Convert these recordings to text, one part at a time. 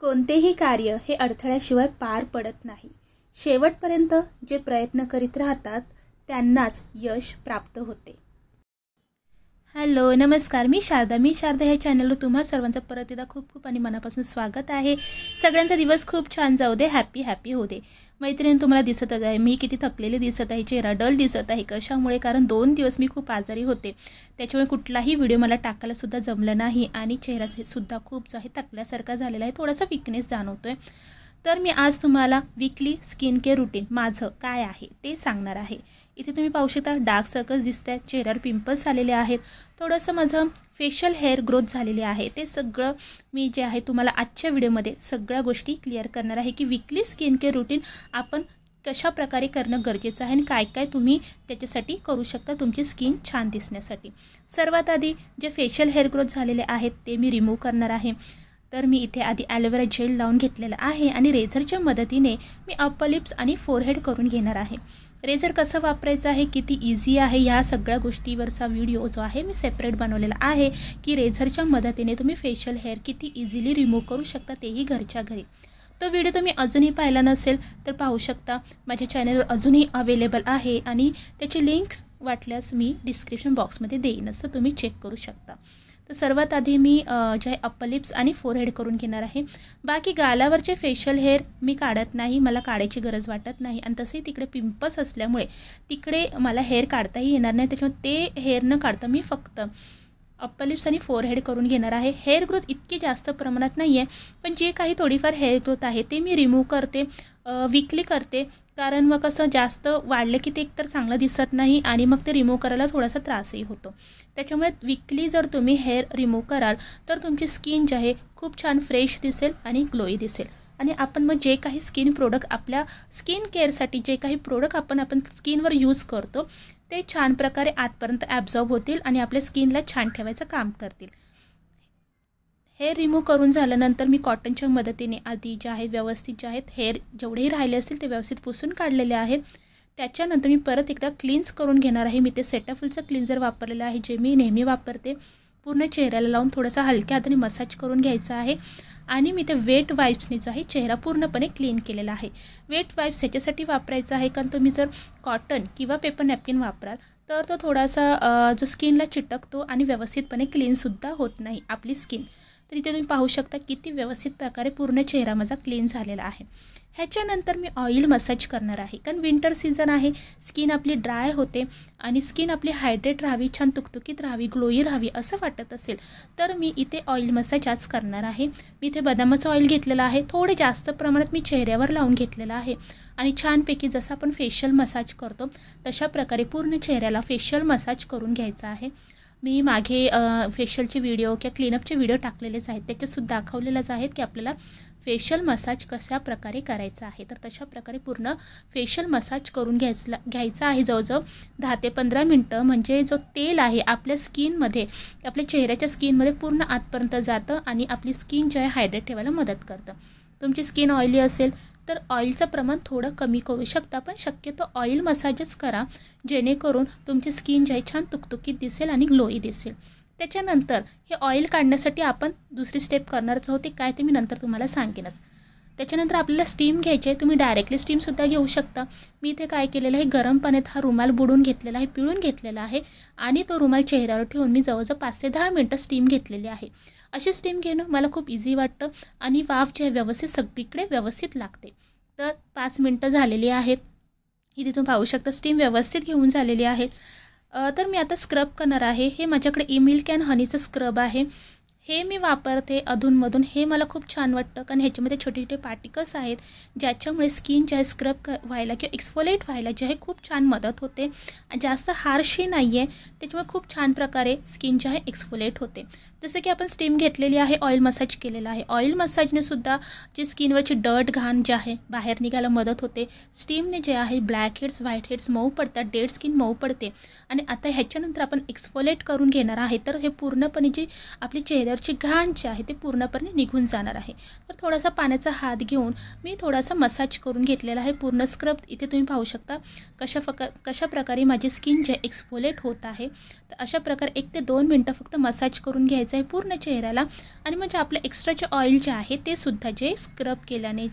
कोणतेही कार्य हे अडथळ्याशिवाय पार पडत नाही शेवटपर्यंत जे प्रयत्न करीत राहतात त्यांनाच यश प्राप्त होते हॅलो नमस्कार मी शारदा मी शारदा ह्या चॅनलवर तुम्हा सर्वांचं परत एकदा खूप खूप आणि मनापासून स्वागत आहे सगळ्यांचा दिवस खूप छान जाऊ दे हॅपी हॅपी होऊ दे मैत्रिणी तुम्हाला दिसतच आहे मी किती थकलेले दिसत आहे चेहरा डल दिसत आहे कशामुळे कारण दोन दिवस मी खूप आजारी होते त्याच्यामुळे कुठलाही व्हिडिओ मला सुद्धा जमला नाही आणि चेहरा सुद्धा खूप जो आहे थकल्यासारखा झालेला आहे थोडासा विकनेस जाणवतो आहे तर मी आज तुम्हाला वीकली स्किन केअर रुटीन माझं काय आहे ते सांगणार आहे इथे तुम्ही पाहू शकता डार्क सर्कल्स दिसत आहेत चेहऱ्यावर पिंपल्स आलेले आहेत थोडंसं माझं फेशियल हेअर ग्रोथ झालेले आहे ते सगळं मी जे आहे तुम्हाला आजच्या व्हिडिओमध्ये सगळ्या गोष्टी क्लिअर करणार आहे की वीकली स्किन केअर रुटीन आपण कशा प्रकारे करणं गरजेचं आहे आणि काय काय तुम्ही त्याच्यासाठी करू शकता तुमची स्किन छान दिसण्यासाठी सर्वात आधी जे फेशियल हेअर ग्रोथ झालेले आहेत ते मी रिमूव्ह करणार आहे तर मी इथे आधी ॲलोवेरा जेल लावून घेतलेला आहे आणि रेझरच्या मदतीने मी लिप्स आणि फोरहेड करून घेणार आहे रेझर कसं वापरायचं आहे किती इझी आहे ह्या सगळ्या गोष्टीवरचा व्हिडिओ जो आहे मी सेपरेट बनवलेला आहे की रेझरच्या मदतीने तुम्ही फेशियल हेअर किती इझिली रिमूव्ह करू शकता तेही घरच्या घरी तो व्हिडिओ तुम्ही अजूनही पाहिला नसेल तर पाहू शकता माझ्या चॅनलवर अजूनही अवेलेबल आहे आणि त्याची लिंक्स वाटल्यास मी डिस्क्रिप्शन बॉक्समध्ये देईन असं तुम्ही चेक करू शकता तर सर्वात आधी मी जे आहे लिप्स आणि फोरहेड करून घेणार आहे बाकी गालावरचे फेशियल हेअर मी काढत नाही मला काढायची गरज वाटत नाही आणि तसेही तिकडे पिंपल्स असल्यामुळे तिकडे मला हेअर काढताही येणार नाही त्याच्यामुळे ते हेअर न काढता मी फक्त लिप्स आणि फोरहेड करून घेणार आहे हेअर ग्रोथ इतकी जास्त प्रमाणात नाही आहे पण जे काही थोडीफार हेअर ग्रोथ आहे ते मी रिमूव्ह करते विकली करते कारण मग कसं जास्त वाढलं की ते एकतर चांगलं दिसत नाही आणि मग ते रिमूव्ह करायला थोडासा त्रासही होतो त्याच्यामुळे विकली जर तुम्ही हेअर रिमूव्ह कराल तर तुमची स्किन जी आहे खूप छान फ्रेश दिसेल आणि ग्लोई दिसेल आणि आपण मग जे काही स्किन प्रोडक्ट आपल्या स्किन केअरसाठी जे काही प्रोडक्ट आपण आपण स्किनवर यूज करतो ते छान प्रकारे आतपर्यंत ॲब्झॉर्ब होतील आणि आपल्या स्किनला छान ठेवायचं काम करतील हे रिमूव्ह करून झाल्यानंतर मी कॉटनच्या मदतीने आधी जे आहेत व्यवस्थित जे आहेत हेअर जेवढेही राहिले असतील ते व्यवस्थित पुसून काढलेले आहेत त्याच्यानंतर मी परत एकदा क्लीन्स करून घेणार आहे मी ते सेटाफुलचं क्लिन्झर वापरलेलं आहे जे मी नेहमी वापरते पूर्ण चेहऱ्याला लावून थोडासा हलक्या हाताने मसाज करून घ्यायचा आहे आणि मी ते वेट वाईप्सने जो आहे चेहरा पूर्णपणे क्लीन केलेला आहे वेट वाईप्स ह्याच्यासाठी वापरायचं आहे कारण तुम्ही जर कॉटन किंवा पेपर नॅपकिन वापराल तर तो थोडासा जो स्किनला चिटकतो आणि व्यवस्थितपणे क्लीनसुद्धा होत नाही आपली स्किन तर इथे तुम्ही पाहू शकता किती व्यवस्थित प्रकारे पूर्ण चेहरा माझा क्लीन झालेला आहे ह्याच्यानंतर मी ऑइल मसाज करणार आहे कारण विंटर सीझन आहे स्किन आपली ड्राय होते आणि स्किन आपली हायड्रेट राहावी छान तुकतुकीत राहावी ग्लोई राहावी असं वाटत असेल तर मी इथे ऑइल मसाज आज करणार आहे मी इथे बदामाचं ऑइल घेतलेलं आहे थोडे जास्त प्रमाणात मी चेहऱ्यावर लावून घेतलेलं आहे आणि छानपैकी जसं आपण फेशियल मसाज करतो तशा प्रकारे पूर्ण चेहऱ्याला फेशियल मसाज करून घ्यायचा आहे मी मागे फेशियलचे व्हिडिओ किंवा क्लीनअपचे व्हिडिओ टाकलेलेच आहेत त्याच्यातसुद्धा दाखवलेलंच आहेत की आपल्याला फेशियल मसाज कशा प्रकारे करायचा आहे तर तशा प्रकारे पूर्ण फेशियल मसाज करून घ्यायचा घ्यायचा आहे जवळजवळ दहा ते पंधरा मिनटं म्हणजे जो तेल आहे आपल्या स्किनमध्ये आपल्या चेहऱ्याच्या स्किनमध्ये पूर्ण आतपर्यंत जातं आणि आपली स्किन जे आहे हायड्रेट ठेवायला मदत करतं तुमची स्किन ऑइली असेल तर ऑइलचं प्रमाण थोडं कमी करू शकता पण शक्यतो ऑइल मसाजच करा जेणेकरून तुमची स्किन जे आहे छान तुकतुकीत दिसेल आणि ग्लोई दिसेल त्याच्यानंतर हे ऑइल काढण्यासाठी आपण दुसरी स्टेप करणारच आहोत ते काय ते मी नंतर तुम्हाला सांगेनच त्याच्यानंतर आपल्याला स्टीम घ्यायची आहे तुम्ही डायरेक्टली स्टीमसुद्धा घेऊ शकता मी इथे काय केलेलं आहे गरम पाण्यात हा रुमाल बुडून घेतलेला आहे पिळून घेतलेला आहे आणि तो रुमाल चेहऱ्यावर ठेवून मी जवळजवळ पाच ते दहा मिनटं स्टीम घेतलेली आहे अशी स्टीम घेणं मला खूप इझी वाटतं आणि वाफ जे आहे व्यवस्थित सगळीकडे व्यवस्थित लागते तर पाच मिनटं झालेली आहेत इथे तुम्ही पाहू शकता स्टीम व्यवस्थित घेऊन झालेली आहे तर मी आता स्क्रब करणार आहे हे माझ्याकडे ई मिल्क अँड हनीचं स्क्रब आहे हे मी वापरते अधूनमधून हे मला खूप छान वाटतं कारण ह्याच्यामध्ये छोटे छोटे पार्टिकल्स आहेत ज्याच्यामुळे स्किन जे आहे स्क्रब क व्हायला किंवा एक्सफोलेट व्हायला जे आहे खूप छान मदत होते जास्त हारशी नाही आहे त्याच्यामुळे खूप छान प्रकारे स्किन जे आहे एक्सफोलेट होते जसं की आपण स्टीम घेतलेली आहे ऑइल मसाज केलेला आहे ऑइल मसाजने सुद्धा जे स्किनवरची डर्ट घाण जे आहे बाहेर निघायला मदत होते स्टीमने जे आहे ब्लॅक हेड्स व्हाईट हेड्स मऊ पडतात डेड स्किन मऊ पडते आणि आता ह्याच्यानंतर आपण एक्सफोलेट करून घेणार आहे तर हे पूर्णपणे जे आपली चेहऱ्यावर प्रकारची घाण जे आहे ते पूर्णपणे निघून जाणार आहे तर थोडासा पाण्याचा हात घेऊन मी थोडासा मसाज करून घेतलेला आहे पूर्ण स्क्रब इथे तुम्ही पाहू शकता कशा फक कशा प्रकारे माझी स्किन जे एक्सपोलेट होत आहे तर अशा प्रकारे एक ते दोन मिनटं फक्त मसाज करून घ्यायचं आहे पूर्ण चेहऱ्याला आणि म्हणजे आपलं एक्स्ट्राचे ऑइल जे आहे ते सुद्धा जे स्क्रब केल्याने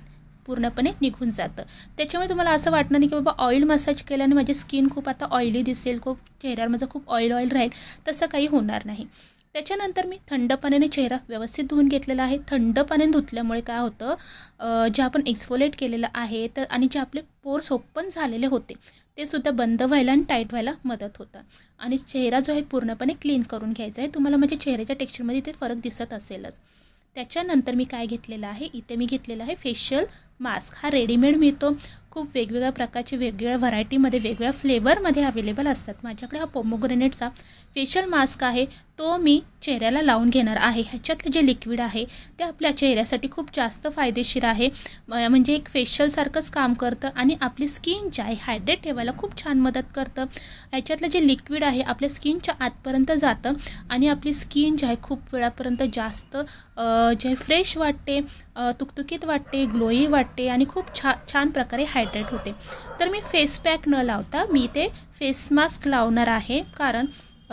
पूर्णपणे निघून जातं त्याच्यामुळे तुम्हाला असं वाटणं नाही की बाबा ऑइल मसाज केल्याने माझी स्किन खूप आता ऑइली दिसेल खूप चेहऱ्यावर माझं खूप ऑइल ऑइल राहील तसं काही होणार नाही त्याच्यानंतर मी थंड पाण्याने चेहरा व्यवस्थित धुवून घेतलेला आहे थंड पाण्याने धुतल्यामुळे काय होतं जे आपण एक्सफोलेट केलेलं आहे तर आणि जे आपले पोर्स ओपन झालेले होते ते सुद्धा बंद व्हायला आणि टाईट व्हायला मदत होतात आणि चेहरा जो आहे पूर्णपणे क्लीन करून घ्यायचा आहे तुम्हाला म्हणजे चेहऱ्याच्या टेक्स्चरमध्ये ते फरक दिसत असेलच त्याच्यानंतर मी काय घेतलेलं आहे इथे मी घेतलेलं आहे फेशियल मास्क हा रेडीमेड मिळतो खूप वेगवेगळ्या प्रकारचे वेगवेगळ्या व्हरायटीमध्ये वेगवेगळ्या फ्लेवरमध्ये अवेलेबल असतात माझ्याकडे हा पोमोग्रेनेटचा फेशियल मास्क आहे तो मी चेहऱ्याला लावून घेणार आहे ह्याच्यातलं जे लिक्विड आहे ते आपल्या चेहऱ्यासाठी खूप जास्त फायदेशीर आहे म्हणजे एक फेशियलसारखंच काम करतं आणि आपली स्किन जी आहे हायड्रेट ठेवायला खूप छान मदत करतं ह्याच्यातलं जे लिक्विड आहे आपल्या स्किनच्या आतपर्यंत जातं आणि आपली स्किन जी आहे खूप वेळापर्यंत जास्त जे फ्रेश वाटते तुकतुकीत वाटते ग्लोई वाटते वाटते आणि खूप छा छान प्रकारे हायड्रेट होते तर मी फेस पॅक न लावता मी ते फेस मास्क लावणार आहे कारण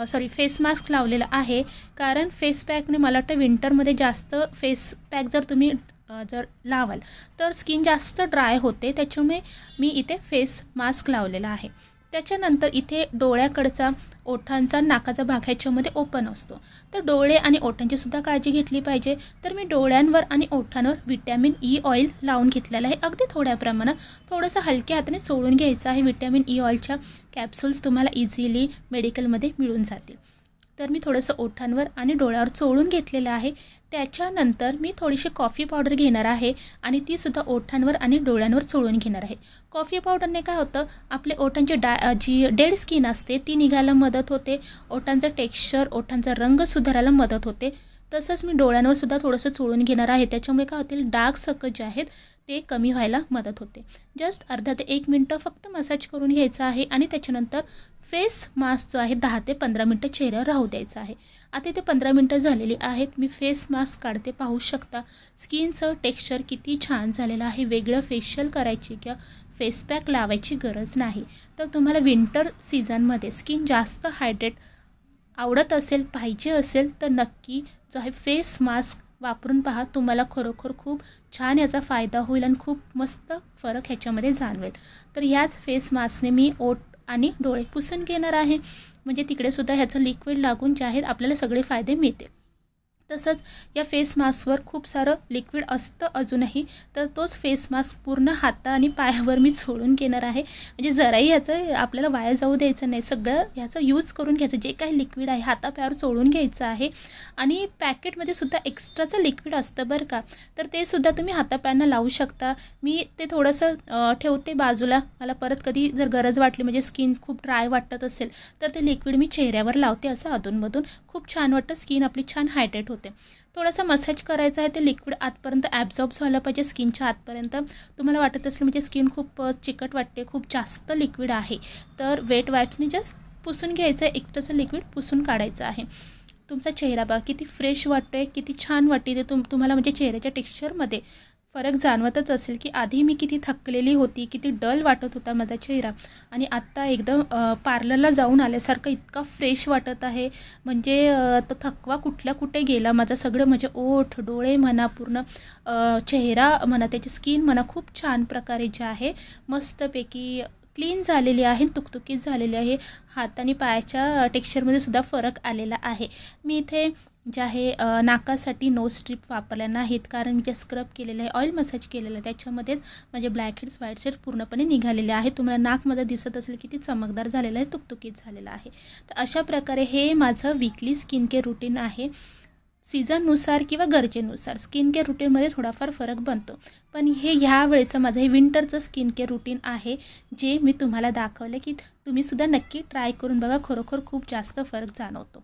सॉरी फेस मास्क लावलेलं आहे कारण फेस पॅकने मला वाटतं विंटरमध्ये जास्त फेस पॅक जर तुम्ही जर लावाल तर स्किन जास्त ड्राय होते त्याच्यामुळे मी इथे फेस मास्क लावलेला आहे त्याच्यानंतर इथे डोळ्याकडचा ओठांचा नाकाचा भाग ह्याच्यामध्ये ओपन असतो तर डोळे आणि ओठांची सुद्धा काळजी घेतली पाहिजे तर मी डोळ्यांवर आणि ओठांवर विटॅमिन ई ऑइल लावून घेतलेलं आहे अगदी थोड्या प्रमाणात थोडंसं हलक्या हाताने सोडून घ्यायचं आहे विटॅमिन ई ऑइलच्या कॅप्सूल्स तुम्हाला इझिली मेडिकलमध्ये मिळून जातील तर मी थोडंसं ओठांवर आणि डोळ्यावर चोळून घेतलेलं आहे त्याच्यानंतर मी थोडीशी कॉफी पावडर घेणार आहे आणि तीसुद्धा ओठांवर आणि डोळ्यांवर चोळून घेणार आहे कॉफी पावडरने काय होतं आपले ओठांची डा जी डेड स्किन असते ती निघायला मदत होते ओठांचं टेक्स्चर ओठांचा रंग सुधारायला मदत होते तसंच मी डोळ्यांवर सुद्धा थोडंसं चोळून घेणार आहे त्याच्यामुळे काय होतील डार्क सकस जे आहेत ते कमी व्हायला मदत होते जस्ट अर्धा ते एक मिनटं फक्त मसाज करून घ्यायचं आहे आणि त्याच्यानंतर फेस मास्क जो आहे दहा ते पंधरा मिनटं चेहऱ्यावर राहू द्यायचा आहे आता इथे पंधरा मिनटं झालेली आहेत मी फेस मास्क काढते पाहू शकता स्किनचं टेक्स्चर किती छान झालेलं आहे वेगळं फेशियल करायची किंवा फेस पॅक लावायची गरज नाही तर तुम्हाला विंटर सीझनमध्ये स्किन जास्त हायड्रेट आवडत असेल पाहिजे असेल तर नक्की जो आहे फेस मास्क वापरून पहा तुम्हाला खरोखर खूप छान याचा फायदा होईल आणि खूप मस्त फरक ह्याच्यामध्ये जाणवेल तर ह्याच फेस मास्कने मी ओट आणि डोळे पुसून घेणार आहे म्हणजे तिकडे सुद्धा ह्याचं लिक्विड लागून जे आहेत आपल्याला सगळे फायदे मिळतील तसंच या फेस मास्कवर खूप सारं लिक्विड असतं अजूनही तर तोच फेस मास्क पूर्ण हाता आणि पायावर मी सोडून घेणार आहे म्हणजे जराही ह्याचं आपल्याला वाया जाऊ द्यायचं नाही सगळं ह्याचं यूज करून घ्यायचं जे काही लिक्विड आहे हातापायावर सोडून घ्यायचं आहे आणि पॅकेटमध्ये सुद्धा एक्स्ट्राचं लिक्विड असतं बरं का तर ते सुद्धा तुम्ही हातापायांना लावू शकता मी ते थोडंसं ठेवते बाजूला मला परत कधी जर गरज वाटली म्हणजे स्किन खूप ड्राय वाटत असेल तर ते लिक्विड मी चेहऱ्यावर लावते असं अधूनमधून खूप छान वाटतं स्किन आपली छान हायड्रेट होते होते थोडासा मसाज करायचा आहे ते लिक्विड आतपर्यंत ॲब्झॉर्ब झालं पाहिजे स्किनच्या आतपर्यंत तुम्हाला वाटत असेल म्हणजे स्किन खूप चिकट वाटते खूप जास्त लिक्विड आहे तर वेट वाईप्सने जस्ट पुसून घ्यायचं आहे एक्स्ट्राचं लिक्विड पुसून काढायचं आहे तुमचा चेहरा बघा किती फ्रेश वाटतोय किती छान वाटते ते तुम तुम्हाला म्हणजे चेहऱ्याच्या टेक्स्चरमध्ये फरक जाणवतच असेल की आधी मी किती थकलेली होती किती डल वाटत होता माझा चेहरा आणि आत्ता एकदम पार्लरला जाऊन आल्यासारखं इतका फ्रेश वाटत आहे म्हणजे तो थकवा कुठल्या कुठे गेला माझा सगळं म्हणजे ओठ डोळे म्हणा पूर्ण चेहरा म्हणा त्याची स्किन म्हणा खूप छान प्रकारे जे आहे मस्तपैकी क्लीन झालेली आहे तुकतुकीत झालेली आहे हात आणि पायाच्या टेक्स्चरमध्ये सुद्धा फरक आलेला आहे मी इथे जे आहे नाकासाठी नो स्ट्रीप वापरल्या नाहीत कारण मी जे स्क्रब केलेलं आहे ऑइल मसाज केलेलं आहे त्याच्यामध्येच माझे ब्लॅक हेड्स व्हाईट हेड्स पूर्णपणे निघालेले आहे तुम्हाला नाकमध्ये दिसत असेल किती चमकदार झालेलं आहे तुकतुकीत झालेलं आहे तर अशा प्रकारे हे माझं वीकली स्किन केअर रुटीन आहे सीझननुसार किंवा गरजेनुसार स्किन केअर रुटीनमध्ये थोडाफार फरक बनतो पण हे ह्या वेळेचं माझं हे विंटरचं स्किन केअर रुटीन आहे जे मी तुम्हाला दाखवलं की तुम्हीसुद्धा नक्की ट्राय करून बघा खरोखर खूप जास्त फरक जाणवतो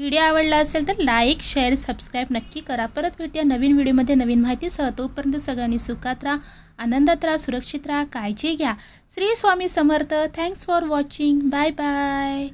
व्हिडिओ आवडला असेल तर लाईक शेअर सबस्क्राईब नक्की करा परत भेटूया नवीन व्हिडिओमध्ये नवीन माहितीसह तोपर्यंत सगळ्यांनी सुखात राहा आनंदात राहा सुरक्षित राहा काळजी घ्या Shri Swami Samarth thanks for watching bye bye